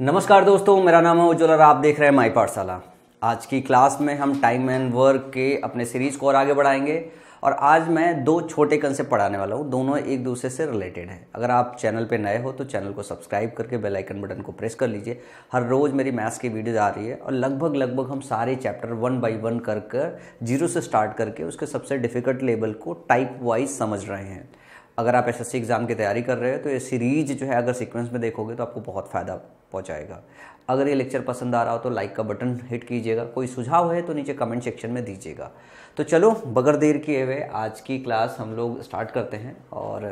नमस्कार दोस्तों मेरा नाम है उज्ज्वल और आप देख रहे हैं माई पाठशाला आज की क्लास में हम टाइम एंड वर्क के अपने सीरीज को और आगे बढ़ाएंगे और आज मैं दो छोटे कंसेप्ट पढ़ाने वाला हूँ दोनों एक दूसरे से रिलेटेड हैं अगर आप चैनल पे नए हो तो चैनल को सब्सक्राइब करके बेल आइकन बटन को प्रेस कर लीजिए हर रोज़ मेरी मैथ्स की वीडियोज़ आ रही है और लगभग लगभग हम सारे चैप्टर वन बाई वन कर कर जीरो से स्टार्ट करके उसके सबसे डिफिकल्ट लेवल को टाइप वाइज समझ रहे हैं अगर आप एसएससी एग्ज़ाम की तैयारी कर रहे हो तो ये सीरीज जो है अगर सीक्वेंस में देखोगे तो आपको बहुत फ़ायदा पहुंचाएगा अगर ये लेक्चर पसंद आ रहा हो तो लाइक का बटन हिट कीजिएगा कोई सुझाव है तो नीचे कमेंट सेक्शन में दीजिएगा तो चलो बगर देर किए हुए आज की क्लास हम लोग स्टार्ट करते हैं और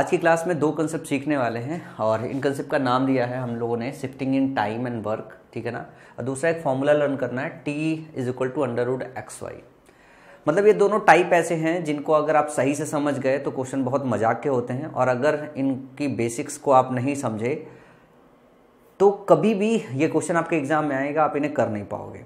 आज की क्लास में दो कंसेप्ट सीखने वाले हैं और इन कंसेप्ट का नाम दिया है हम लोगों ने shifting in time and work ठीक है ना और दूसरा एक फॉर्मूला लर्न करना है T is equal to under root X Y मतलब ये दोनों टाइप ऐसे हैं जिनको अगर आप सही से समझ गए तो क्वेश्चन बहुत मजाक के होते हैं और अगर इनकी बेसिक्स को आप नहीं समझे तो कभी भी ये क्वेश्चन आपके एग्ज़ाम में आएगा आप इन्हें कर नहीं पाओगे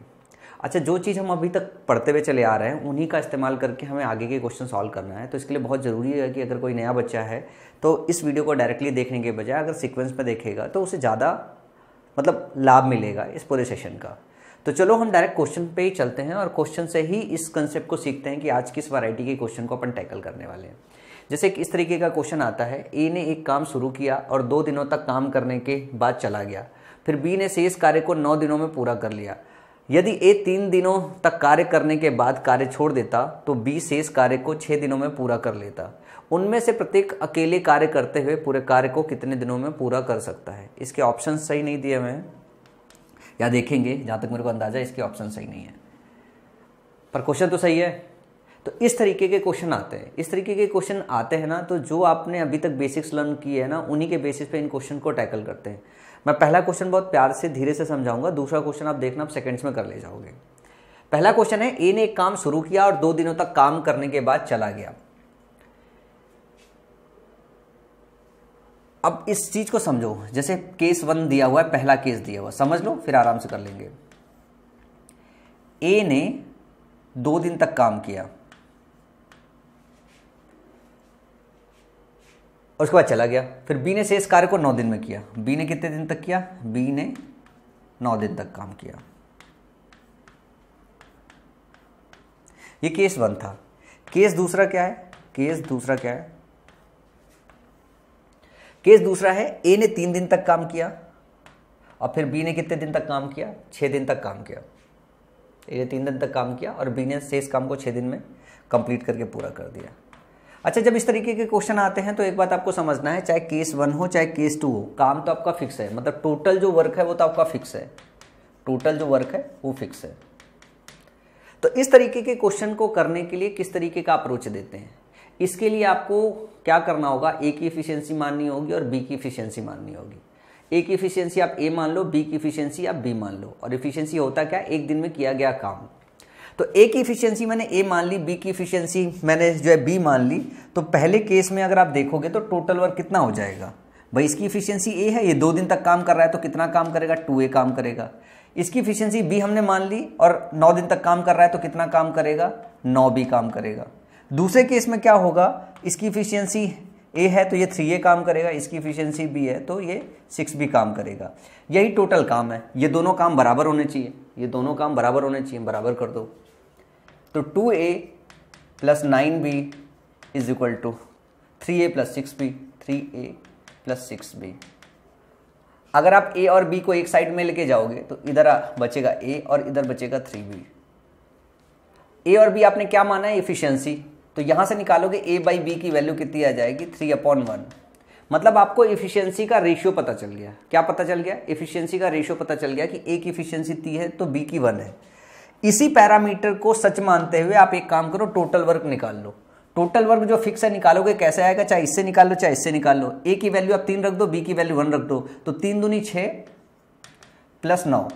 अच्छा जो चीज़ हम अभी तक पढ़ते हुए चले आ रहे हैं उन्हीं का इस्तेमाल करके हमें आगे के क्वेश्चन सॉल्व करना है तो इसके लिए बहुत ज़रूरी है कि अगर कोई नया बच्चा है तो इस वीडियो को डायरेक्टली देखने के बजाय अगर सीक्वेंस में देखेगा तो उसे ज़्यादा मतलब लाभ मिलेगा इस पूरे सेशन का तो चलो हम डायरेक्ट क्वेश्चन पे ही चलते हैं और क्वेश्चन से ही इस कंसेप्ट को सीखते हैं कि आज किस वैरायटी के क्वेश्चन को अपन टैकल करने वाले हैं जैसे इस तरीके का क्वेश्चन आता है ए ने एक काम शुरू किया और दो दिनों तक काम करने के बाद चला गया फिर बी ने शेष कार्य को नौ दिनों में पूरा कर लिया यदि ए तीन दिनों तक कार्य करने के बाद कार्य छोड़ देता तो बी शेष कार्य को छः दिनों में पूरा कर लेता उनमें से प्रत्येक अकेले कार्य करते हुए पूरे कार्य को कितने दिनों में पूरा कर सकता है इसके ऑप्शन सही नहीं दिए हुए या देखेंगे जहाँ तक मेरे को अंदाज़ा इसके ऑप्शन सही नहीं है पर क्वेश्चन तो सही है तो इस तरीके के क्वेश्चन आते हैं इस तरीके के क्वेश्चन आते हैं ना तो जो आपने अभी तक बेसिक्स लर्न किए हैं ना उन्हीं के बेसिस पे इन क्वेश्चन को टैकल करते हैं मैं पहला क्वेश्चन बहुत प्यार से धीरे से समझाऊंगा दूसरा क्वेश्चन आप देखना आप सेकेंड्स में कर ले जाओगे पहला क्वेश्चन है ए ने एक काम शुरू किया और दो दिनों तक काम करने के बाद चला गया अब इस चीज को समझो जैसे केस वन दिया हुआ है पहला केस दिया हुआ समझ लो फिर आराम से कर लेंगे ए ने दो दिन तक काम किया और उसके बाद चला गया फिर बी ने शेष कार्य को नौ दिन में किया बी ने कितने दिन तक किया बी ने नौ दिन तक काम किया ये केस वन था केस दूसरा क्या है केस दूसरा क्या है केस दूसरा है ए ने तीन दिन तक काम किया और फिर बी ने कितने दिन तक काम किया छह दिन तक काम किया ए ने तीन दिन तक काम किया और बी ने शेष काम को छह दिन में कंप्लीट करके पूरा कर दिया अच्छा जब इस तरीके के क्वेश्चन आते हैं तो एक बात आपको समझना है चाहे केस वन हो चाहे केस टू हो काम तो आपका फिक्स है मतलब टोटल जो वर्क है वो तो आपका फिक्स है टोटल जो वर्क है वो फिक्स है तो इस तरीके के क्वेश्चन को करने के लिए किस तरीके का अप्रोच देते हैं इसके लिए आपको क्या करना होगा ए की इफिशियंसी माननी होगी और बी की इफिशियंसी माननी होगी ए की इफिशियंसी आप ए मान लो बी की इफिशियंसी आप बी मान लो और इफिशियंसी होता क्या एक दिन में किया गया काम तो ए की इफिशियंसी मैंने ए मान ली बी की इफिशियंसी मैंने जो है बी मान ली तो पहले केस में अगर आप देखोगे तो टोटल वर्क कितना हो जाएगा भाई इसकी इफिशियंसी ए है ये दो दिन तक काम कर रहा है तो कितना काम करेगा टू ए काम करेगा इसकी इफिशियंसी बी हमने मान ली और नौ दिन तक काम कर रहा है तो कितना काम करेगा नौ बी काम करेगा दूसरे केस में क्या होगा इसकी इफिशियंसी ए है तो ये थ्री ए काम करेगा इसकी इफिशियंसी बी है तो ये सिक्स बी काम करेगा यही टोटल काम है ये दोनों काम बराबर होने चाहिए ये दोनों काम बराबर होने चाहिए बराबर कर दो तो two A plus nine B is equal to three A plus six B three A plus six B अगर आप ए और बी को एक साइड में लेके जाओगे तो इधर बचेगा ए और इधर बचेगा थ्री बी ए और बी आपने क्या माना है इफिशियंसी तो यहां से निकालोगे ए बाई बी की वैल्यू कितनी आ जाएगी थ्री अपॉन वन मतलब आपको इफिशियंसी का रेशियो पता चल गया क्या पता चल गया इफिशियंसी का रेशियो पता चल गया कि ए की इफिशियंसी ती है तो बी की वन है इसी पैरामीटर को सच मानते हुए आप एक काम करो टोटल वर्क निकाल लो टोटल वर्क जो फिक्स है निकालोगे कैसे आएगा चाहे इससे निकाल लो चाहे इससे निकाल लो ए की वैल्यू आप तीन रख दो बी की वैल्यू वन रख दो तो तीन दूनी छ प्लस नौ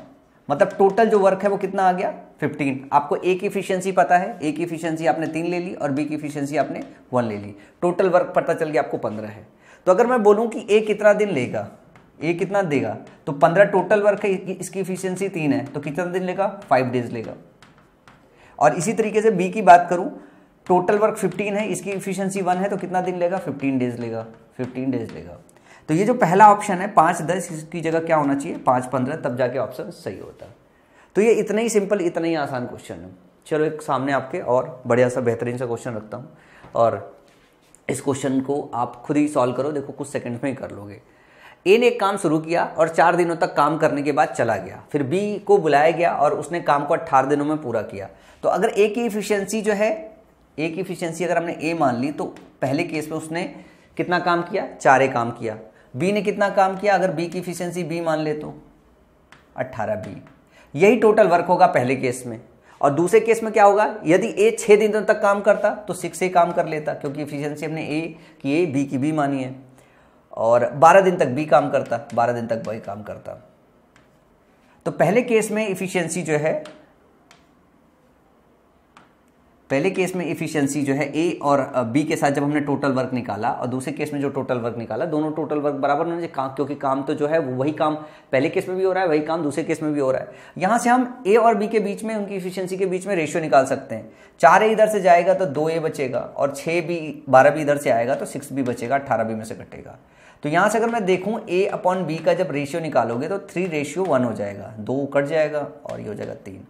मतलब टोटल जो वर्क है वो कितना आ गया 15 आपको ए की इफिशियंसी पता है ए की इफिशियंसी आपने तीन ले ली और बी की इफिशियंसी आपने वन ले ली टोटल वर्क पता चल गया आपको पंद्रह है तो अगर मैं बोलूं कि ए कितना दिन लेगा ये कितना देगा तो पंद्रह टोटल वर्क है इसकी इफिशियंसी तीन है तो कितना दिन लेगा फाइव डेज लेगा और इसी तरीके से बी की बात करूं टोटल वर्क फिफ्टीन है इसकी इफिशियंसी वन है तो कितना दिन लेगा फिफ्टीन डेज लेगा फिफ्टीन डेज लेगा तो ये जो पहला ऑप्शन है पांच दस इसकी जगह क्या होना चाहिए पांच पंद्रह तब जाके ऑप्शन सही होता है तो ये इतने ही सिंपल इतना ही आसान क्वेश्चन है चलो एक सामने आपके और बढ़िया सा बेहतरीन सा क्वेश्चन रखता हूँ और इस क्वेश्चन को आप खुद ही सॉल्व करो देखो कुछ सेकंड्स में ही कर लोगे ए ने एक काम शुरू किया और चार दिनों तक काम करने के बाद चला गया फिर बी को बुलाया गया और उसने काम को अट्ठारह दिनों में पूरा किया तो अगर ए की इफिशियंसी जो है ए की इफिशियंसी अगर हमने ए मान ली तो पहले केस में उसने कितना काम किया चारे काम किया बी ने कितना काम किया अगर बी की इफिशियंसी बी मान ले तो अट्ठारह बी यही टोटल वर्क होगा पहले केस में और दूसरे केस में क्या होगा यदि ए छः दिनों तक काम करता तो सिक्स ए काम कर लेता क्योंकि इफिशियंसी हमने ए की ए बी की बी मानी है और 12 दिन तक बी काम करता 12 दिन तक वही काम करता तो पहले केस में इफिशियंसी जो है पहले केस में इफिशियंसी जो है ए और बी के साथ जब हमने टोटल वर्क निकाला और दूसरे केस में जो टोटल वर्क निकाला दोनों टोटल वर्क बराबर उन्होंने काम क्योंकि काम तो जो है वही काम पहले केस में भी हो रहा है वही काम दूसरे केस में भी हो रहा है यहां से हम ए और बी के बीच में उनकी इफिशियंसी के बीच में रेशियो निकाल सकते हैं चार ए इधर से जाएगा तो दो ए बचेगा और छह बी बारह बी इधर से आएगा तो सिक्स बी बचेगा अट्ठारह बी में से कटेगा तो यहां से अगर मैं देखूँ ए अपॉन बी का जब रेशियो निकालोगे तो थ्री रेशियो वन हो जाएगा दो कट जाएगा और ये हो जाएगा तीन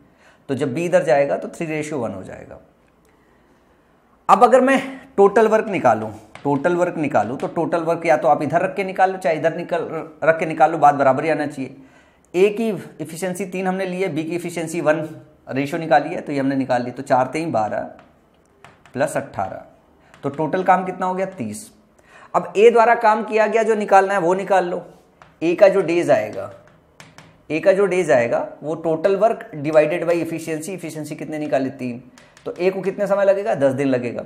तो जब बी इधर जाएगा तो थ्री रेशियो वन हो जाएगा अब अगर मैं टोटल वर्क निकालू टोटल वर्क निकालू तो टोटल वर्क या तो आप इधर रख के निकालो चाहे इधर निकल रख के निकालो बात बराबर ही आना चाहिए ए की इफिशियंसी तीन हमने ली है बी की इफिशियंसी वन रेशियो निकाली है तो ये हमने निकाल ली तो चार तेई बारह प्लस अट्ठारह तो टोटल काम कितना हो गया तीस अब ए द्वारा काम किया गया जो निकालना है वो निकाल लो ए का जो डेज आएगा ए का जो डेज आएगा वो total work divided by efficiency efficiency कितने निकाली तीन तो ए को कितने समय लगेगा दस दिन लगेगा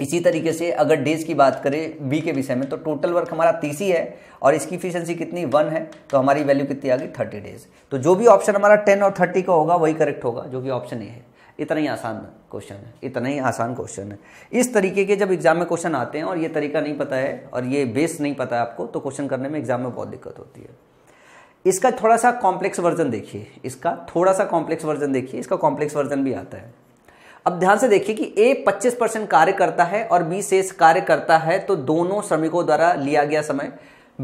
इसी तरीके से अगर डेज की बात करें बी के विषय में तो टोटल वर्क हमारा तीस ही है और इसकी इफिशियंसी कितनी वन है तो हमारी वैल्यू कितनी आ गई थर्टी डेज तो जो भी ऑप्शन हमारा टेन और थर्टी का होगा वही करेक्ट होगा जो कि ऑप्शन ए है इतना ही आसान क्वेश्चन है इतना ही आसान क्वेश्चन है इस तरीके के जब एग्जाम में क्वेश्चन आते हैं और ये तरीका नहीं पता है और ये बेस नहीं पता है आपको तो क्वेश्चन करने में एग्जाम में बहुत दिक्कत होती है इसका थोड़ा सा कॉम्प्लेक्स वर्जन देखिए इसका थोड़ा सा कॉम्प्लेक्स वर्जन देखिए इसका कॉम्प्लेक्स वर्जन भी आता है अब ध्यान से देखिए कि ए 25 परसेंट कार्य करता है और बी शेष कार्य करता है तो दोनों श्रमिकों द्वारा लिया गया समय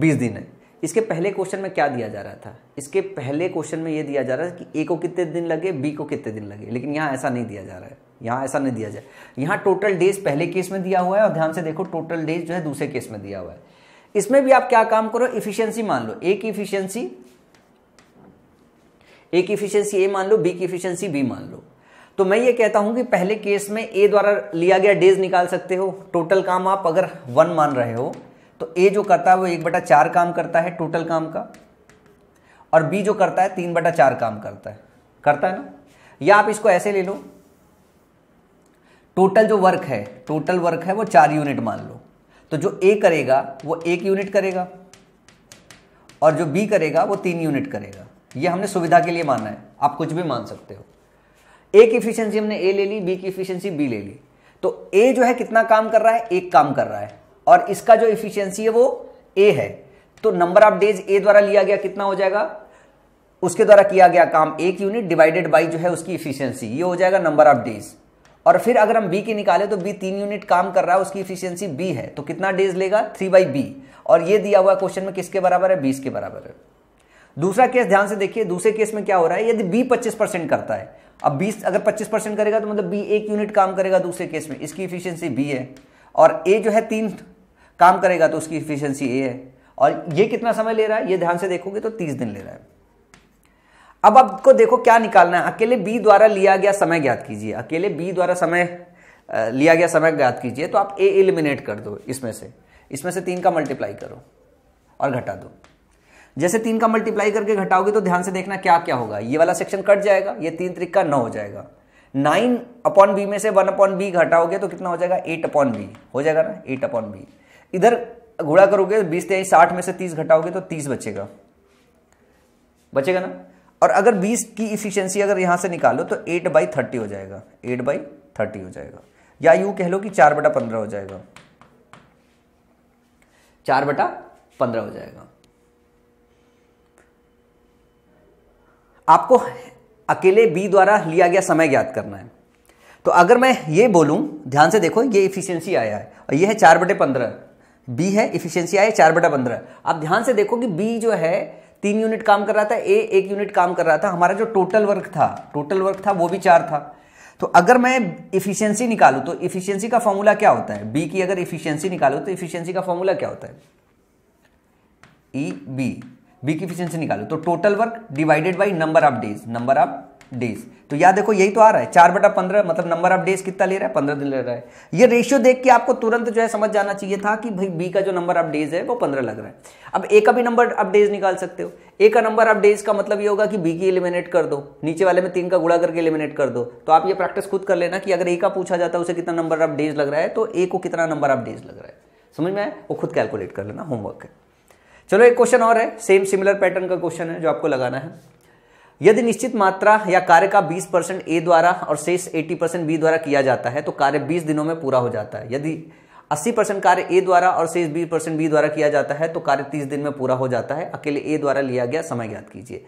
20 दिन है इसके पहले क्वेश्चन में क्या दिया जा रहा था इसके पहले क्वेश्चन में ये दिया जा रहा है कि ए को कितने दिन लगे बी को कितने दिन लगे लेकिन यहाँ ऐसा नहीं दिया जा रहा है यहाँ ऐसा नहीं दिया जाए यहाँ टोटल डेज पहले केस में दिया हुआ है और ध्यान से देखो टोटल डेज जो है दूसरे केस में दिया हुआ है इसमें भी आप क्या काम करो इफिशियंसी मान लो ए की इफिशियंसी ए की इफिशियंसी ए मान लो बी की इफिशियंसी बी मान लो तो मैं ये कहता हूं कि पहले केस में ए द्वारा लिया गया डेज निकाल सकते हो टोटल काम आप अगर वन मान रहे हो तो ए जो करता है वो एक बटा चार काम करता है टोटल काम का और बी जो करता है तीन बटा चार काम करता है करता है ना या आप इसको ऐसे ले लो टोटल जो वर्क है टोटल वर्क है वो चार यूनिट मान लो तो जो ए करेगा वो एक यूनिट करेगा और जो बी करेगा वो तीन यूनिट करेगा ये हमने सुविधा के लिए माना है आप कुछ भी मान सकते हो ए की इफिशियंसी हमने ए ले ली बी की इफिशियंसी बी ले ली तो ए जो है कितना काम कर रहा है एक काम कर रहा है और इसका जो इफिशियंसी है वो ए है तो नंबर ऑफ डेज ए द्वारा लिया गया कितना हो जाएगा उसके द्वारा किया गया काम एक यूनिट डिवाइडेड बाई जो है उसकी इफिशियंसी ये हो जाएगा नंबर ऑफ डेज और फिर अगर हम बी की निकाले तो बी तीन यूनिट काम कर रहा है उसकी इफिशियंसी बी है तो कितना डेज लेगा थ्री बाई बी और ये दिया हुआ क्वेश्चन में किसके बराबर है बीस के बराबर है दूसरा केस ध्यान से देखिए दूसरे केस में क्या हो रहा है यदि बी पच्चीस परसेंट करता है अब बीस अगर पच्चीस परसेंट करेगा तो मतलब बी एक यूनिट काम करेगा दूसरे केस में इसकी इफिशियंसी बी है और ए जो है तीन काम करेगा तो उसकी इफिशियंसी ए है और ये कितना समय ले रहा है ये ध्यान से देखोगे तो तीस दिन ले रहा है अब आपको देखो क्या निकालना है अकेले बी द्वारा लिया गया समय ज्ञात कीजिए अकेले बी द्वारा समय लिया गया समय ज्ञात कीजिए तो आप ए एलिमिनेट कर दो इसमें से इसमें से तीन का मल्टीप्लाई करो और घटा दो जैसे तीन का मल्टीप्लाई करके घटाओगे तो ध्यान से देखना क्या क्या होगा ये वाला सेक्शन कट जाएगा ये तीन तरीक का नौ हो जाएगा नाइन अपॉन बी में से वन अपॉन बी घटाओगे तो कितना हो जाएगा एट अपॉन बी हो जाएगा ना एट अपॉन बी इधर घोड़ा करोगे बीस तेईस साठ में से तीस घटाओगे तो तीस बचेगा बचेगा ना और अगर बीस की इफिशियंसी अगर यहां से निकालो तो एट बाई थर्टी हो जाएगा एट बाई थर्टी हो जाएगा या यू कह लो कि चार बटा पंद्रह हो जाएगा चार बटा पंद्रह हो जाएगा आपको अकेले बी द्वारा लिया गया समय ज्ञात करना है तो अगर मैं ये बोलूं ध्यान से देखो ये इफिशियंसी आया है और ये है चार बटे पंद्रह बी है इफिशियंसी आई चार बटा पंद्रह आप ध्यान से देखो कि बी जो है तीन यूनिट काम कर रहा था ए एक यूनिट काम कर रहा था हमारा जो टोटल वर्क था टोटल वर्क था वो भी चार था तो अगर मैं इफिशियंसी निकालू तो इफिशियंसी का फॉर्मूला क्या होता है बी की अगर इफिशियंसी निकालू तो इफिशियंसी का फॉर्मूला क्या होता है ई बी बी की इफिशियंसी निकालू तो total work divided by number of days number of days तो याद देखो यही तो आ रहा है चार बटा पंद्रह मतलब नंबर ऑफ डेज कितना ले रहा है पंद्रह दिन ले रहा है ये रेशियो देख के आपको तुरंत जो है समझ जाना चाहिए था कि भाई बी का जो नंबर ऑफ डेज है वो पंद्रह लग रहा है अब ए का भी नंबर ऑफ डेज निकाल सकते हो ए का नंबर ऑफ डेज का मतलब ये होगा कि बी की एलिमिनेट कर दो नीचे वाले में तीन का गुड़ा करके एलिमिनेट कर दो तो आप ये प्रैक्टिस खुद कर लेना कि अगर ए का पूछा जाता है उसे कितना नंबर ऑफ डेज लग रहा है तो ए को कितना नंबर ऑफ डेज लग रहा है समझ में आए वो खुद कैलकुलेट कर लेना होमवर्क है चलो एक क्वेश्चन और है सेम सिमिलर पैटर्न का क्वेश्चन है जो आपको लगाना है यदि निश्चित मात्रा या कार्य का 20 परसेंट ए द्वारा और शेष 80 परसेंट बी द्वारा किया जाता है तो कार्य 20 दिनों में पूरा हो जाता है यदि 80 परसेंट कार्य ए द्वारा और शेष 20 परसेंट बी द्वारा किया जाता है तो कार्य 30 दिन में पूरा हो जाता है अकेले ए द्वारा लिया गया समय ज्ञात कीजिए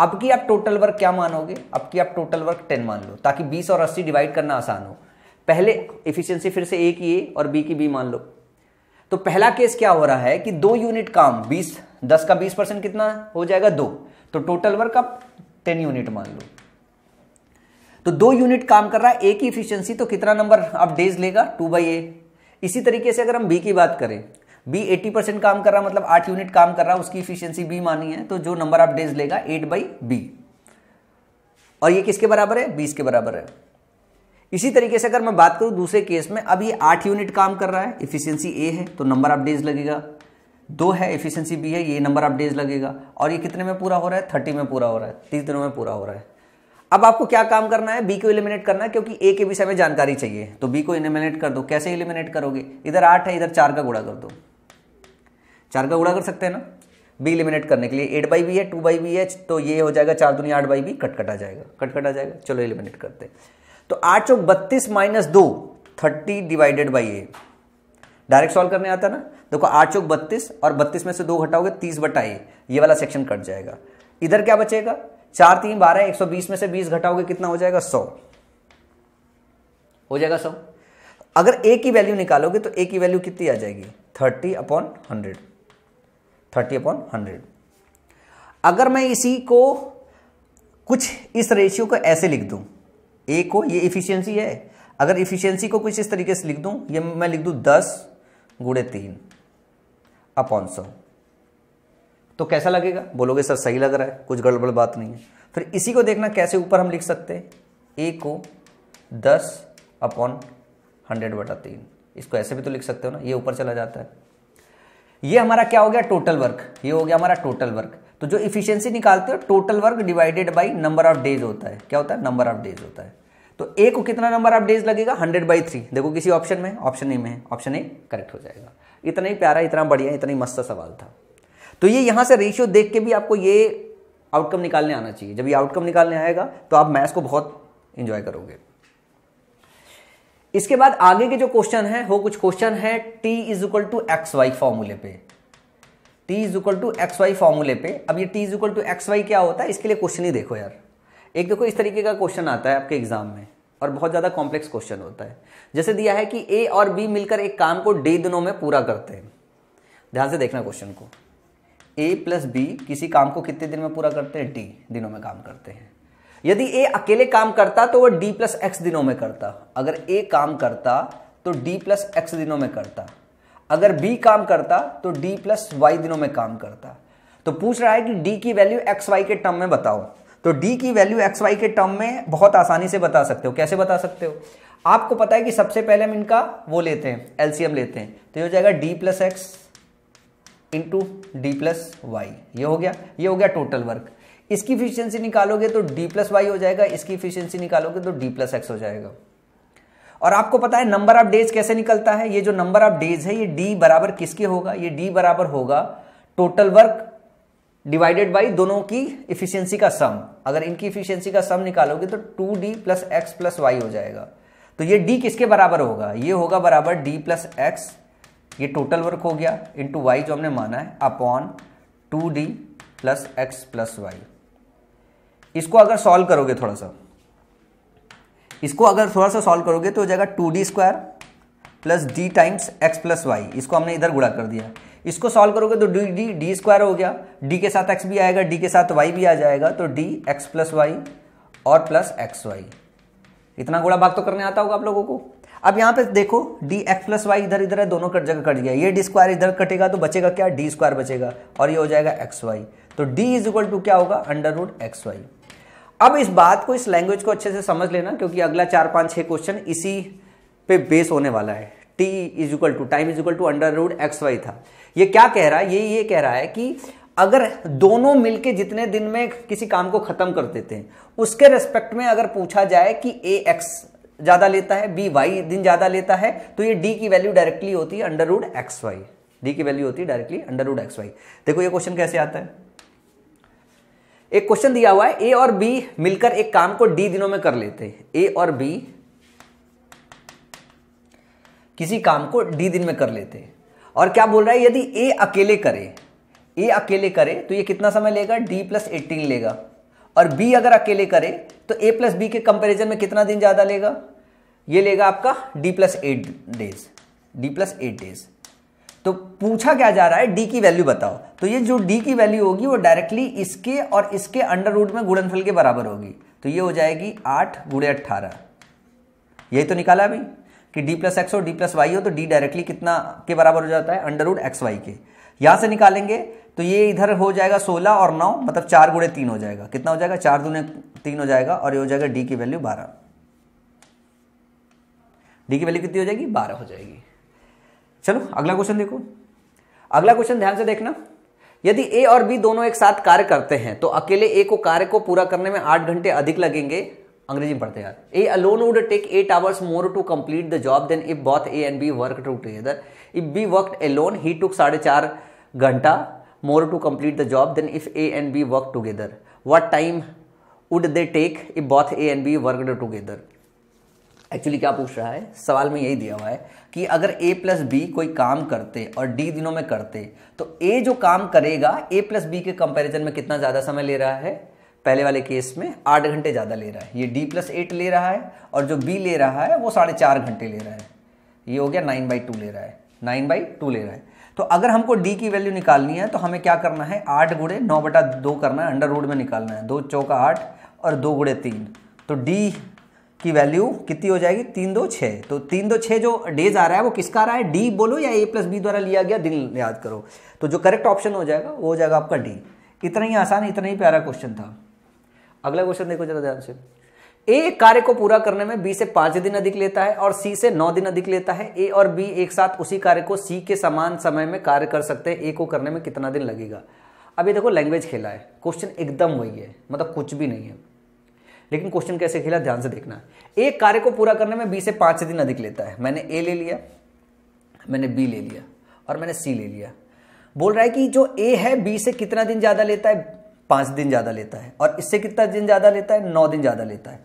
अब की आप टोटल वर्क क्या मानोगे अब की आप टोटल वर्क टेन मान लो ताकि बीस और अस्सी डिवाइड करना आसान हो पहले इफिशियंसी फिर से ए की ए और बी की बी मान लो तो पहला केस क्या हो रहा है कि दो यूनिट काम बीस दस का बीस परसेंट कितना हो जाएगा दो तो टोटल वर्क आप टेन यूनिट मान लो तो दो यूनिट काम कर रहा है ए की इफिशियंसी तो कितना नंबर आप डेज लेगा टू बाई ए इसी तरीके से अगर हम बी की बात करें बी 80 परसेंट काम कर रहा मतलब आठ यूनिट काम कर रहा है उसकी इफिशियंसी बी मानी है तो जो नंबर आप डेज लेगा एट बाई बी और ये किसके बराबर है बीस के बराबर है इसी तरीके से अगर मैं बात करूं दूसरे केस में अब ये आठ यूनिट काम कर रहा है इफिशियंसी ए है तो नंबर ऑफ डेज लगेगा दो है एफिशिएंसी बी है ये नंबर ऑफ डेज लगेगा और ये कितने में पूरा हो रहा है थर्टी में पूरा हो रहा है तीस दिनों में पूरा हो रहा है अब आपको क्या काम करना है बी को इलिमिनेट करना है क्योंकि ए के विषय में जानकारी चाहिए तो बी को इलिमिनेट कर दो कैसे इलिमिनेट करोगे इधर आठ है इधर चार का गुड़ा कर दो चार का गुड़ा कर सकते हैं ना बी इलिमिनेट करने के लिए एट बाई बी है टू बाई बी है तो ये हो जाएगा चार दुनिया आठ बाई बी कट कट आ जाएगा कट कट आ जाएगा चलो इलिमिनेट करते तो आठ चौक बत्तीस माइनस दो thirty divided by A direct solve करने आता ना देखो आठ चौक बत्तीस और बत्तीस में से दो घटाओगे तीस बटा ए ये वाला सेक्शन कट जाएगा इधर क्या बचेगा चार तीन बारह एक सौ बीस में से बीस घटाओगे कितना हो जाएगा सौ हो जाएगा सौ अगर ए की वैल्यू निकालोगे तो ए की वैल्यू कितनी आ जाएगी thirty upon hundred thirty upon hundred अगर मैं इसी को कुछ इस रेशियो को ऐसे लिख दूं ए को ये इफ़िशियंसी है अगर इफ़िशियंसी को कुछ इस तरीके से लिख दूं ये मैं लिख दूं दस गुड़े तीन अपॉन सौ तो कैसा लगेगा बोलोगे सर सही लग रहा है कुछ गड़बड़ बात नहीं है फिर इसी को देखना कैसे ऊपर हम लिख सकते हैं ए को दस अपॉन हंड्रेड बटा तीन इसको ऐसे भी तो लिख सकते हो ना ये ऊपर चला जाता है ये हमारा क्या हो गया टोटल वर्क ये हो गया हमारा टोटल वर्क तो जो इफिशियंसी निकालते हो total work divided by number of days होता है क्या होता है नंबर ऑफ डेज होता है तो ए को कितना नंबर ऑफ डेज लगेगा हंड्रेड बाई थ्री देखो किसी ऑप्शन में ऑप्शन ए में ऑप्शन ए करेक्ट हो जाएगा इतना ही प्यारा इतना बढ़िया इतना ही मस्त सवाल था तो ये यहां से रेशियो देख के भी आपको ये आउटकम निकालने आना चाहिए जब ये आउटकम निकालने आएगा तो आप मैथ्स को बहुत इंजॉय करोगे इसके बाद आगे के जो क्वेश्चन है वो कुछ क्वेश्चन है T is equal to X Y फॉर्मूले पे T is equal to X Y फॉर्मूले पे अब ये T is equal to X Y क्या होता है इसके लिए क्वेश्चन ही देखो यार एक देखो इस तरीके का क्वेश्चन आता है आपके एग्जाम में और बहुत ज़्यादा कॉम्प्लेक्स क्वेश्चन होता है जैसे दिया है कि ए और बी मिलकर एक काम को डे दिनों में पूरा करते हैं ध्यान से देखना क्वेश्चन को ए प्लस बी किसी काम को कितने दिन में पूरा करते हैं डी दिनों में काम करते हैं यदि ए अकेले काम करता तो वह डी प्लस एक्स दिनों में करता अगर ए काम करता तो डी प्लस एक्स दिनों में करता अगर बी काम करता तो डी प्लस वाई दिनों में काम करता तो पूछ रहा है कि डी की वैल्यू एक्स वाई के टर्म में बताओ तो डी की वैल्यू एक्स वाई के टर्म में बहुत आसानी से बता सकते हो कैसे बता सकते हो आपको पता है कि सबसे पहले हम इनका वो लेते हैं एलसीएम लेते हैं तो ये हो जाएगा D plus X into D plus Y ये हो गया ये हो गया टोटल वर्क इसकी इफिशियंसी निकालोगे तो डी प्लस वाई हो जाएगा इसकी इफिशियंसी निकालोगे तो डी प्लस एक्स हो जाएगा और आपको पता है नंबर ऑफ डेज कैसे निकलता है ये जो नंबर ऑफ डेज है ये डी बराबर किसके होगा ये डी बराबर होगा टोटल वर्क डिवाइडेड बाई दोनों की इफिशियंसी का सम अगर इनकी इफिशियंसी का सम निकालोगे तो two D plus X plus Y हो जाएगा तो ये d किसके बराबर होगा ये होगा बराबर d प्लस एक्स ये टोटल वर्क हो गया इंटू वाई जो हमने माना है upon two D plus X plus Y इसको अगर सॉल्व करोगे थोड़ा सा इसको अगर थोड़ा सा सॉल्व करोगे तो हो जाएगा two D square plus D times X plus Y इसको हमने इधर गुड़ा कर दिया इसको सॉल्व करोगे तो डी डी डी स्क्वायर हो गया डी के साथ एक्स भी आएगा डी के साथ वाई भी आ जाएगा तो डी एक्स प्लस वाई और प्लस एक्स वाई इतना गुड़ा भाग तो करने आता होगा आप लोगों को अब यहाँ पे देखो डी एक्स प्लस वाई इधर इधर है दोनों कट जगह कट गया ये डी स्क्वायर इधर कटेगा तो बचेगा क्या डी स्क्वायर बचेगा और ये हो जाएगा एक्स वाई तो डी इज इक्वल टू क्या होगा अंडर रूड एक्स वाई अब इस बात को इस लैंग्वेज को अच्छे से समझ लेना क्योंकि अगला चार पाँच छः क्वेश्चन इसी पे बेस होने वाला है T is equal to time is equal to under root X Y था ये क्या कह रहा है ये ये कह रहा है कि अगर दोनों मिलके जितने दिन में किसी काम को खत्म कर देते हैं उसके रेस्पेक्ट में अगर पूछा जाए कि ए एक्स ज़्यादा लेता है बी वाई दिन ज़्यादा लेता है तो ये डी की वैल्यू डायरेक्टली होती है under root X Y D की वैल्यू होती है directly under root X Y देखो ये क्वेश्चन कैसे आता है एक क्वेश्चन दिया हुआ है ए और बी मिलकर एक काम को डी दिनों में कर लेते हैं ए और बी किसी काम को डी दिन में कर लेते हैं और क्या बोल रहा है यदि ए अकेले करे ए अकेले करे तो ये कितना समय लेगा डी प्लस एटीन लेगा और बी अगर अकेले करे तो ए प्लस बी के कंपेरिजन में कितना दिन ज़्यादा लेगा ये लेगा आपका D plus eight days D plus eight days तो पूछा क्या जा रहा है डी की वैल्यू बताओ तो ये जो डी की वैल्यू होगी वो डायरेक्टली इसके और इसके अंडर रूट में गुणनफल के बराबर होगी तो ये हो जाएगी आठ गुड़े अट्ठारह यही तो निकाला अभी कि डी प्लस एक्स हो डी प्लस वाई हो तो डी डायरेक्टली कितना के बराबर हो जाता है अंडरवुड एक्स वाई के यहां से निकालेंगे तो ये इधर हो जाएगा सोलह और नौ मतलब चार गुणे तीन हो जाएगा कितना हो जाएगा चार दुने तीन हो जाएगा और ये हो जाएगा डी की वैल्यू बारह डी की वैल्यू कितनी हो जाएगी बारह हो जाएगी चलो अगला क्वेश्चन देखो अगला क्वेश्चन ध्यान से देखना यदि ए और बी दोनों एक साथ कार्य करते हैं तो अकेले ए को कार्य को पूरा करने में आठ घंटे अधिक लगेंगे अंग्रेजी में पढ़ते हैं यार A alone would take eight hours more to complete the job then if both A and B work to together if B work alone he took साढ़े चार घंटा more to complete the job then if A and B work together what time would they take if both A and B work together actually क्या पूछ रहा है सवाल में यही दिया हुआ है कि अगर ए प्लस बी कोई काम करते और डी दिनों में करते तो ए जो काम करेगा ए प्लस बी के कंपेरिजन में कितना ज़्यादा समय ले रहा है पहले वाले केस में आठ घंटे ज़्यादा ले रहा है ये डी प्लस एट ले रहा है और जो बी ले रहा है वो साढ़े चार घंटे ले रहा है ये हो गया नाइन बाई टू ले रहा है नाइन बाई टू ले रहा है तो अगर हमको डी की वैल्यू निकालनी है तो हमें क्या करना है आठ गुड़े नौ बटा दो करना है अंडर रूड में निकालना है दो चौका आठ और दो गुड़े तीन तो डी की वैल्यू कितनी हो जाएगी तीन दो छः तो तीन दो छः जो डेज आ रहा है वो किसका आ रहा है डी बोलो या ए प्लस बी द्वारा लिया गया दिन याद करो तो जो करेक्ट ऑप्शन हो जाएगा वो हो जाएगा आपका डी इतना ही आसान इतना ही प्यारा क्वेश्चन था अगला क्वेश्चन देखो जरा ध्यान से ए कार्य को पूरा करने में बी से पांच दिन अधिक लेता है और सी से नौ दिन अधिक लेता है ए और बी एक साथ उसी कार्य को सी के समान समय में कार्य कर सकते हैं ए को करने में कितना दिन लगेगा अब ये देखो लैंग्वेज खेला है क्वेश्चन एकदम वही है मतलब कुछ भी नहीं है लेकिन क्वेश्चन कैसे खेला ध्यान से देखना एक कार्य को पूरा करने में बी से पांच दिन अधिक लेता है मैंने ए ले लिया मैंने बी ले लिया और मैंने सी ले लिया बोल रहा है कि जो ए है बी से कितना दिन ज़्यादा लेता है पाँच दिन ज़्यादा लेता है और इससे कितना दिन ज़्यादा लेता है नौ दिन ज़्यादा लेता है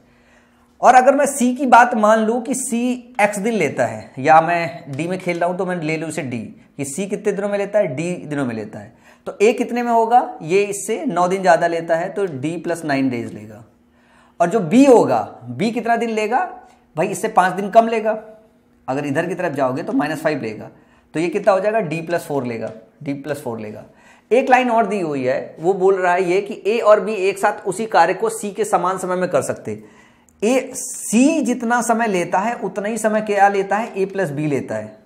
और अगर मैं सी की बात मान लूँ कि सी एक्स दिन लेता है या मैं डी में खेल रहा हूँ तो मैं ले लूँ इसे डी कि सी कितने दिनों में लेता है डी दिनों में लेता है तो ए कितने में होगा ये इससे नौ दिन ज़्यादा लेता है तो डी प्लस नाइन डेज लेगा और जो बी होगा बी कितना दिन लेगा भाई इससे पाँच दिन कम लेगा अगर इधर की तरफ जाओगे तो माइनस फाइव लेगा तो ये कितना हो जाएगा डी प्लस फोर लेगा डी प्लस फोर लेगा एक लाइन और दी हुई है वो बोल रहा है ये कि ए और बी एक साथ उसी कार्य को सी के समान समय में कर सकते ए सी जितना समय लेता है उतना ही समय क्या लेता है ए प्लस बी लेता है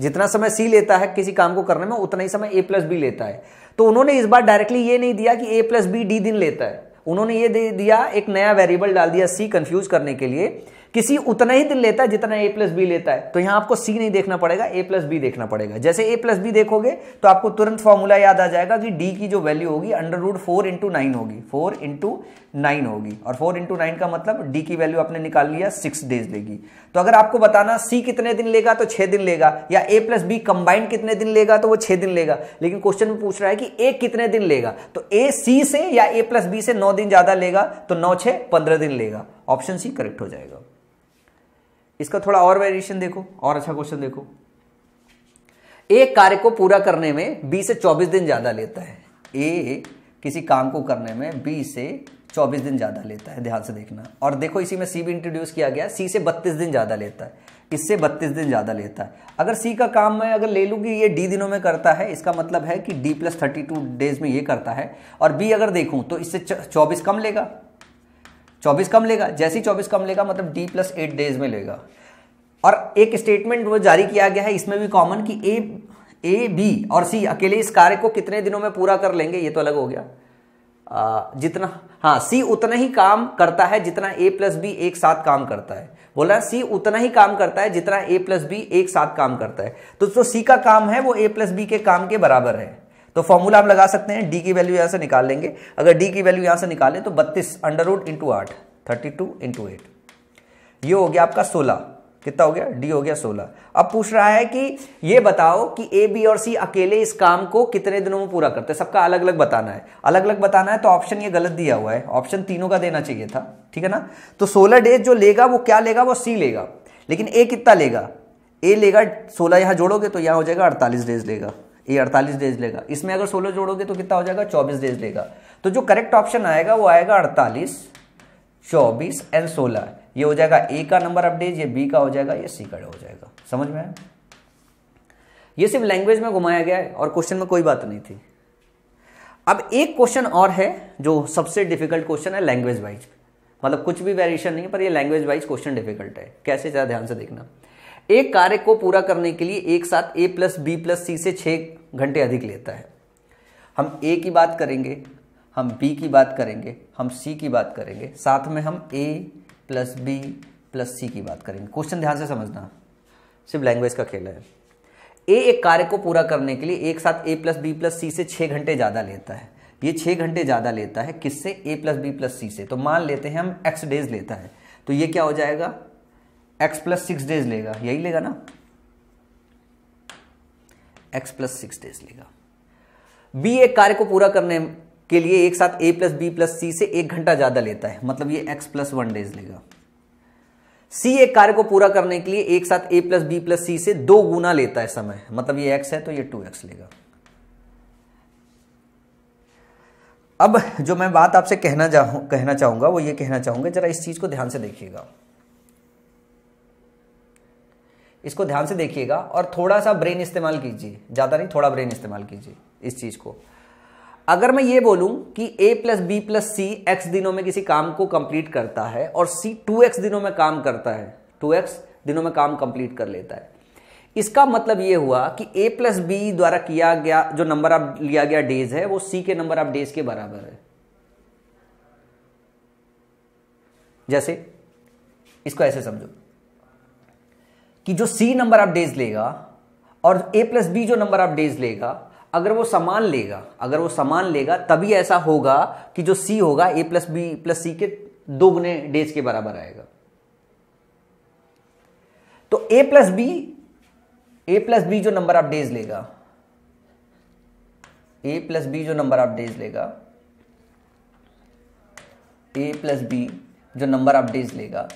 जितना समय सी लेता है किसी काम को करने में उतना ही समय ए प्लस बी लेता है तो उन्होंने इस बार डायरेक्टली ये नहीं दिया कि ए प्लस बी डी दिन लेता है उन्होंने ये दे दिया एक नया वेरिएबल डाल दिया सी कंफ्यूज करने के लिए किसी उतना ही दिन लेता है जितना ए प्लस बी लेता है तो यहां आपको सी नहीं देखना पड़ेगा ए प्लस बी देखना पड़ेगा जैसे ए प्लस बी देखोगे तो आपको तुरंत फॉर्मूला याद आ जाएगा कि डी की जो वैल्यू होगी under root four into nine होगी फोर इंटू नाइन होगी और फोर इंटू नाइन का मतलब डी की वैल्यू आपने निकाल लिया सिक्स डेज लेगी तो अगर आपको बताना सी कितने दिन लेगा तो छह दिन लेगा या ए प्लस बी कंबाइंड कितने दिन लेगा तो वो छह दिन लेगा लेकिन क्वेश्चन में पूछ रहा है कि ए कितने दिन लेगा तो ए सी से या ए प्लस बी से नौ दिन ज्यादा लेगा तो नौ छह पंद्रह दिन लेगा ऑप्शन सी करेक्ट हो जाएगा इसका थोड़ा और वेरिएशन देखो और अच्छा क्वेश्चन देखो एक कार्य को पूरा करने में 20 से चौबीस दिन ज़्यादा लेता है ए किसी काम को करने में 20 से चौबीस दिन ज़्यादा लेता है ध्यान से देखना और देखो इसी में सी भी इंट्रोड्यूस किया गया सी से बत्तीस दिन ज़्यादा लेता है इससे बत्तीस दिन ज़्यादा लेता है अगर सी का काम मैं अगर ले लूंगी ये डी दिनों में करता है इसका मतलब है कि D plus thirty two days में ये करता है और बी अगर देखूं तो इससे चौबीस कम लेगा चौबीस कम लेगा जैसे ही चौबीस कम लेगा मतलब डी प्लस एट डेज में लेगा और एक स्टेटमेंट वो जारी किया गया है इसमें भी कॉमन कि ए ए बी और सी अकेले इस कार्य को कितने दिनों में पूरा कर लेंगे ये तो अलग हो गया आ, जितना हाँ सी उतना ही काम करता है जितना ए प्लस बी एक साथ काम करता है बोला सी उतना ही काम करता है जितना ए प्लस बी एक साथ काम करता है तो जो तो सी का काम है वो ए प्लस बी के काम के बराबर है तो फॉर्मूला हम लगा सकते हैं डी की वैल्यू यहां से निकाल लेंगे अगर डी की वैल्यू यहां से निकालें तो बत्तीस अंडर रूट इंटू आठ थर्टी टू इंटू एट ये हो गया आपका सोलह कितना हो गया डी हो गया सोलह अब पूछ रहा है कि ये बताओ कि ए बी और सी अकेले इस काम को कितने दिनों में पूरा करते हैं सबका अलग अलग बताना है अलग अलग बताना है तो ऑप्शन ये गलत दिया हुआ है ऑप्शन तीनों का देना चाहिए था ठीक है ना तो सोलह डेज जो लेगा वो क्या लेगा वो सी लेगा लेकिन ए कितना लेगा ए लेगा सोलह यहां जोड़ोगे तो यहाँ हो जाएगा अड़तालीस डेज लेगा ये 48 डेज लेगा इसमें अगर 16 जोड़ोगे तो कितना हो जाएगा 24 डेज लेगा तो जो करेक्ट ऑप्शन आएगा वो आएगा 48, 24 एंड 16 ये हो जाएगा ए का नंबर ऑफ डेज ये बी का हो जाएगा ये सी का हो जाएगा समझ में आया ये सिर्फ लैंग्वेज में घुमाया गया है और क्वेश्चन में कोई बात नहीं थी अब एक क्वेश्चन और है जो सबसे डिफिकल्ट क्वेश्चन है लैंग्वेज वाइज मतलब कुछ भी वेरिएशन नहीं पर ये लैंग्वेज वाइज क्वेश्चन डिफिकल्ट है कैसे ज़्यादा ध्यान से देखना एक कार्य को पूरा करने के लिए एक साथ A plus B plus C से छः घंटे अधिक लेता है हम ए की बात करेंगे हम बी की बात करेंगे हम सी की बात करेंगे साथ में हम A plus B plus C की बात करेंगे क्वेश्चन ध्यान से समझना सिर्फ लैंग्वेज का खेल है ए एक कार्य को पूरा करने के लिए एक साथ A plus B plus C से छः घंटे ज़्यादा लेता है ये छः घंटे ज़्यादा लेता है किससे A plus B plus C से तो मान लेते हैं हम एक्स डेज लेता है तो ये क्या हो जाएगा एक्स प्लस सिक्स डेज लेगा यही लेगा ना एक्स प्लस सिक्स डेज लेगा बी एक कार्य को पूरा करने के लिए एक साथ A plus B plus C से एक घंटा ज़्यादा लेता है मतलब ये एक्स प्लस वन डेज लेगा सी एक कार्य को पूरा करने के लिए एक साथ A plus B plus C से दो गुना लेता है समय मतलब ये एक्स है तो ये टू एक्स लेगा अब जो मैं बात आपसे कहना चाहूँ कहना चाहूँगा वो ये कहना चाहूंगा जरा इस चीज़ को ध्यान से देखिएगा इसको ध्यान से देखिएगा और थोड़ा सा ब्रेन इस्तेमाल कीजिए ज़्यादा नहीं थोड़ा ब्रेन इस्तेमाल कीजिए इस चीज़ को अगर मैं ये बोलूं कि a plus B plus C X दिनों में किसी काम को कंप्लीट करता है और c 2x दिनों में काम करता है 2x दिनों में काम कंप्लीट कर लेता है इसका मतलब यह हुआ कि a प्लस बी द्वारा किया गया जो नंबर ऑफ लिया गया डेज है वो c के नंबर ऑफ डेज के बराबर है जैसे इसको ऐसे समझो कि जो सी नंबर ऑफ डेज लेगा और ए प्लस बी जो नंबर ऑफ डेज लेगा अगर वो समान लेगा अगर वो समान लेगा तभी ऐसा होगा कि जो सी होगा A plus B plus C के दो गुने डेज के बराबर आएगा तो A plus B A plus B जो नंबर ऑफ डेज लेगा ए प्लस बी जो नंबर ऑफ डेज लेगा ए प्लस बी जो नंबर ऑफ डेज लेगा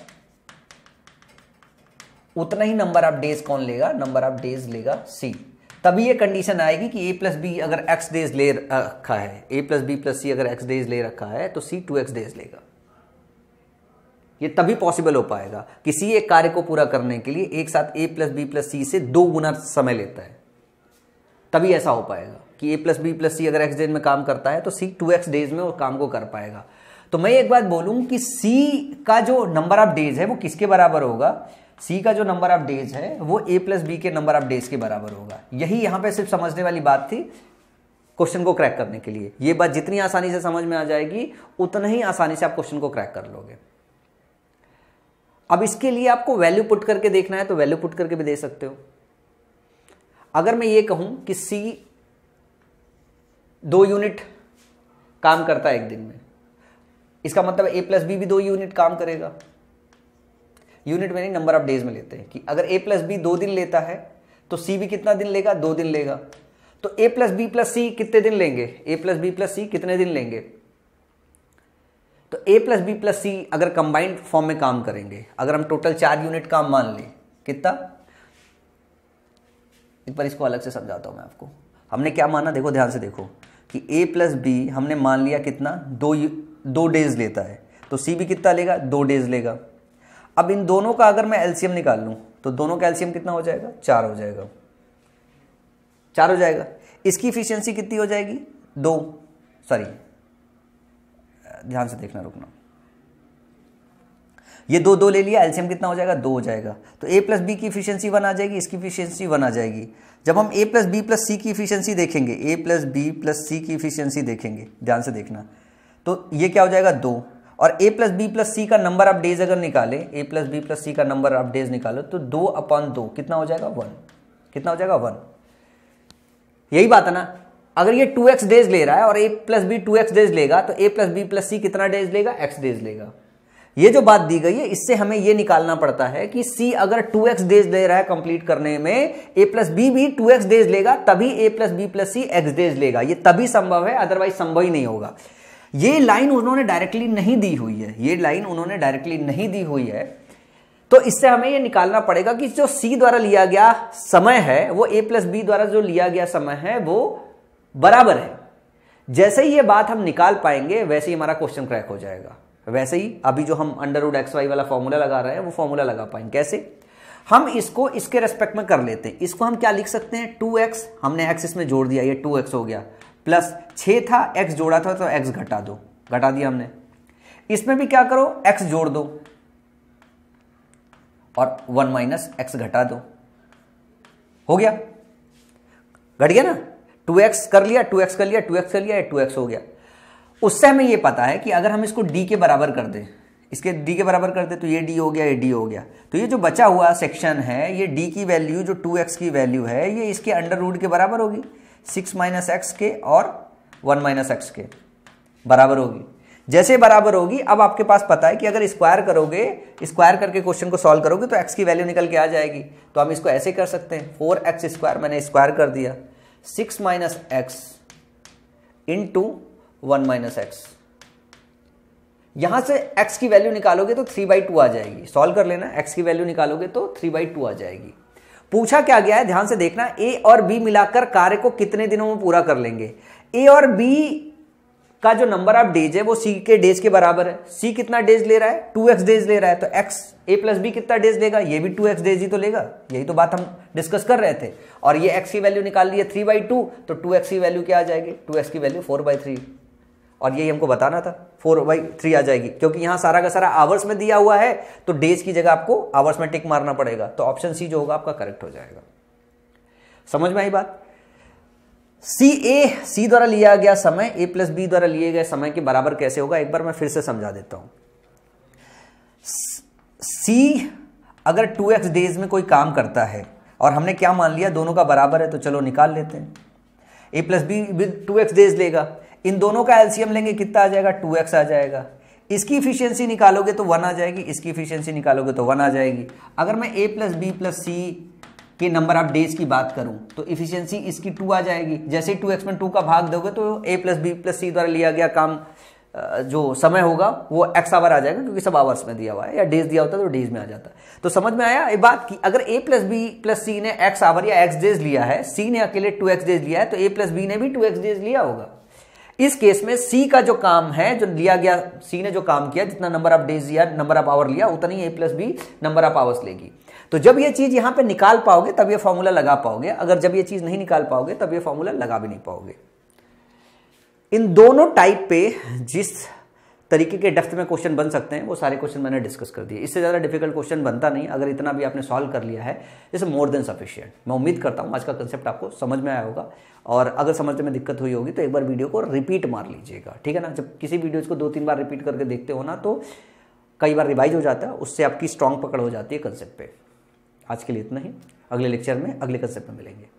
उतना ही नंबर ऑफ डेज कौन लेगा नंबर ऑफ डेज लेगा सी तभी ये कंडीशन आएगी कि ए प्लस बी अगर एक्स डेज ले रखा है A plus B plus C अगर एक्स डेज ले रखा है तो सी टू एक्स डेज लेगा ये तभी पॉसिबल हो पाएगा किसी एक कार्य को पूरा करने के लिए एक साथ A plus B plus C से दो गुना समय लेता है तभी ऐसा हो पाएगा कि A plus B plus C अगर एक्स डेज में काम करता है तो सी टू एक्स डेज में वो काम को कर पाएगा तो मैं एक बात बोलूं कि सी का जो नंबर ऑफ डेज है वो किसके बराबर होगा सी का जो नंबर ऑफ डेज है वो ए प्लस बी के नंबर ऑफ डेज के बराबर होगा यही यहां पे सिर्फ समझने वाली बात थी क्वेश्चन को क्रैक करने के लिए ये बात जितनी आसानी से समझ में आ जाएगी उतना ही आसानी से आप क्वेश्चन को क्रैक कर लोगे अब इसके लिए आपको वैल्यू पुट करके देखना है तो वैल्यू पुट करके भी दे सकते हो अगर मैं ये कहूं कि सी दो यूनिट काम करता है एक दिन में इसका मतलब ए प्लस बी भी दो यूनिट काम करेगा यूनिट में नहीं नंबर ऑफ डेज में लेते हैं कि अगर ए प्लस बी दो दिन लेता है तो सी भी कितना दिन लेगा दो दिन लेगा तो A plus B plus C कितने दिन लेंगे A plus B plus C कितने दिन लेंगे तो A plus B plus C अगर कंबाइंड फॉर्म में काम करेंगे अगर हम टोटल चार यूनिट काम मान लें कितना एक बार इसको अलग से समझाता हूं मैं आपको हमने क्या माना देखो ध्यान से देखो कि ए प्लस बी हमने मान लिया कितना दो दो डेज लेता है तो सी भी कितना लेगा दो डेज लेगा अब इन दोनों का अगर मैं एल्सियम निकाल लूं तो दोनों का एल्सियम कितना हो जाएगा चार हो जाएगा चार हो जाएगा इसकी इफिशियंसी कितनी हो जाएगी दो सॉरी ध्यान से देखना रुकना ये दो दो ले लिया एल्सियम कितना हो जाएगा दो हो जाएगा तो ए प्लस बी की इफिशियंसी वन आ जाएगी इसकी इफिशियंसी वन आ जाएगी जब हम A plus B plus C की इफिशियंसी देखेंगे A plus B plus C की इफिशियंसी देखेंगे ध्यान से देखना तो ये क्या हो जाएगा दो और A plus B plus C का नंबर आप डेज अगर निकाले A plus B plus C का नंबर आप डेज निकालो तो दो अपॉन दो कितना हो जाएगा वन कितना हो जाएगा वन यही बात है ना अगर ये टू एक्स डेज ले रहा है और A plus B two X days लेगा तो A plus B plus C कितना डेज लेगा एक्स डेज लेगा ये जो बात दी गई है इससे हमें ये निकालना पड़ता है कि सी अगर टू एक्स डेज ले रहा है कंप्लीट करने में ए प्लस बी भी टू एक्स डेज लेगा तभी A plus B plus C X days लेगा ये तभी संभव है अदरवाइज संभव ही नहीं होगा ये लाइन उन्होंने डायरेक्टली नहीं दी हुई है ये लाइन उन्होंने डायरेक्टली नहीं दी हुई है तो इससे हमें यह निकालना पड़ेगा कि जो सी द्वारा लिया गया समय है वो ए प्लस बी द्वारा जो लिया गया समय है वो बराबर है जैसे ही ये बात हम निकाल पाएंगे वैसे ही हमारा क्वेश्चन क्रैक हो जाएगा वैसे ही अभी जो हम अंडर वुड एक्स वाई वाला फॉर्मूला लगा रहे हैं वो फॉर्मूला लगा पाएंगे कैसे हम इसको इसके रेस्पेक्ट में कर लेते हैं इसको हम क्या लिख सकते हैं टू एक्स हमने एक्स इसमें जोड़ दिया ये टू एक्स हो गया प्लस छः था एक्स जोड़ा था तो एक्स घटा दो घटा दिया हमने इसमें भी क्या करो एक्स जोड़ दो और वन माइनस एक्स घटा दो हो गया घट गया ना टू एक्स कर लिया टू एक्स कर लिया टू एक्स कर लिया टू एक्स हो गया उससे हमें ये पता है कि अगर हम इसको डी के बराबर कर दें इसके डी के बराबर कर दें तो ये डी हो गया ये डी हो गया तो ये जो बचा हुआ सेक्शन है ये डी की वैल्यू जो टू एक्स की वैल्यू है ये इसके अंडर रूट के बराबर होगी सिक्स माइनस एक्स के और वन माइनस एक्स के बराबर होगी जैसे बराबर होगी अब आपके पास पता है कि अगर स्क्वायर करोगे स्क्वायर करके क्वेश्चन को सॉल्व करोगे तो एक्स की वैल्यू निकल के आ जाएगी तो हम इसको ऐसे कर सकते हैं फोर एक्स स्क्वायर मैंने स्क्वायर कर दिया six minus X into one minus X यहां से एक्स की वैल्यू निकालोगे तो थ्री बाई टू आ जाएगी सॉल्व कर लेना एक्स की वैल्यू निकालोगे तो थ्री बाई टू आ जाएगी पूछा क्या गया है ध्यान से देखना ए और बी मिलाकर कार्य को कितने दिनों में पूरा कर लेंगे ए और बी का जो नंबर ऑफ डेज है वो सी के डेज के बराबर है सी कितना डेज ले रहा है टू एक्स डेज ले रहा है तो एक्स ए प्लस बी कितना डेज लेगा ये भी टू एक्स डेज ही तो लेगा यही तो बात हम डिस्कस कर रहे थे और ये एक्स की वैल्यू निकाल ली है थ्री बाई टू तो टू एक्स की वैल्यू क्या आ जाएगी टू एक्स की वैल्यू फोर बाई थ्री और यही हमको बताना था फोर बाई थ्री आ जाएगी क्योंकि यहां सारा का सारा आवर्स में दिया हुआ है तो डेज की जगह आपको आवर्स में टिक मारना पड़ेगा तो ऑप्शन सी जो होगा आपका करेक्ट हो जाएगा समझ में आई बात सी ए सी द्वारा लिया गया समय ए प्लस बी द्वारा लिए गए समय के बराबर कैसे होगा एक बार मैं फिर से समझा देता हूं सी अगर टू एक्स डेज में कोई काम करता है और हमने क्या मान लिया दोनों का बराबर है तो चलो निकाल लेते हैं A plus B two X days लेगा इन दोनों का एल्सियम लेंगे कितना आ जाएगा टू एक्स आ जाएगा इसकी इफिशियंसी निकालोगे तो वन आ जाएगी इसकी इफिशियंसी निकालोगे तो वन आ जाएगी अगर मैं A plus B plus C के नंबर ऑफ डेज की बात करूं तो इफिशियंसी इसकी टू आ जाएगी जैसे टू एक्स में टू का भाग दोगे तो A plus B plus C द्वारा लिया गया काम जो समय होगा वो एक्स आवर आ जाएगा क्योंकि सब आवर्स में दिया हुआ है या डेज दिया होता है तो डेज में आ जाता है तो समझ में आया ये बात कि अगर A plus B plus C ने एक्स आवर या एक्स डेज लिया है सी ने अकेले टू एक्स डेज लिया है तो ए प्लस बी ने भी टू एक्स डेज लिया होगा इस केस में सी का जो काम है जो लिया गया सी ने जो काम किया जितना नंबर ऑफ डेज या नंबर ऑफ आवर लिया उतना ही A plus B number of hours लेगी तो जब ये चीज़ यहां पे निकाल पाओगे तब ये फॉर्मूला लगा पाओगे अगर जब ये चीज़ नहीं निकाल पाओगे तब ये फॉर्मूला लगा भी नहीं पाओगे इन दोनों टाइप पे जिस तरीके के डेफ्थ में क्वेश्चन बन सकते हैं वो सारे क्वेश्चन मैंने डिस्कस कर दिए इससे ज़्यादा डिफिकल्ट क्वेश्चन बनता नहीं अगर इतना भी आपने सॉल्व कर लिया है इस मोर देन सफिशियंट मैं उम्मीद करता हूँ आज का कंसेप्ट आपको समझ में आया होगा और अगर समझने में दिक्कत हुई होगी तो एक बार वीडियो को रिपीट मार लीजिएगा ठीक है ना जब किसी वीडियोज़ को दो तीन बार रिपीट करके देखते हो ना तो कई बार रिवाइज हो जाता है उससे आपकी स्ट्रांग पकड़ हो जाती है कंसेप्ट आज के लिए इतना ही अगले लेक्चर में अगले कंसेप्ट में मिलेंगे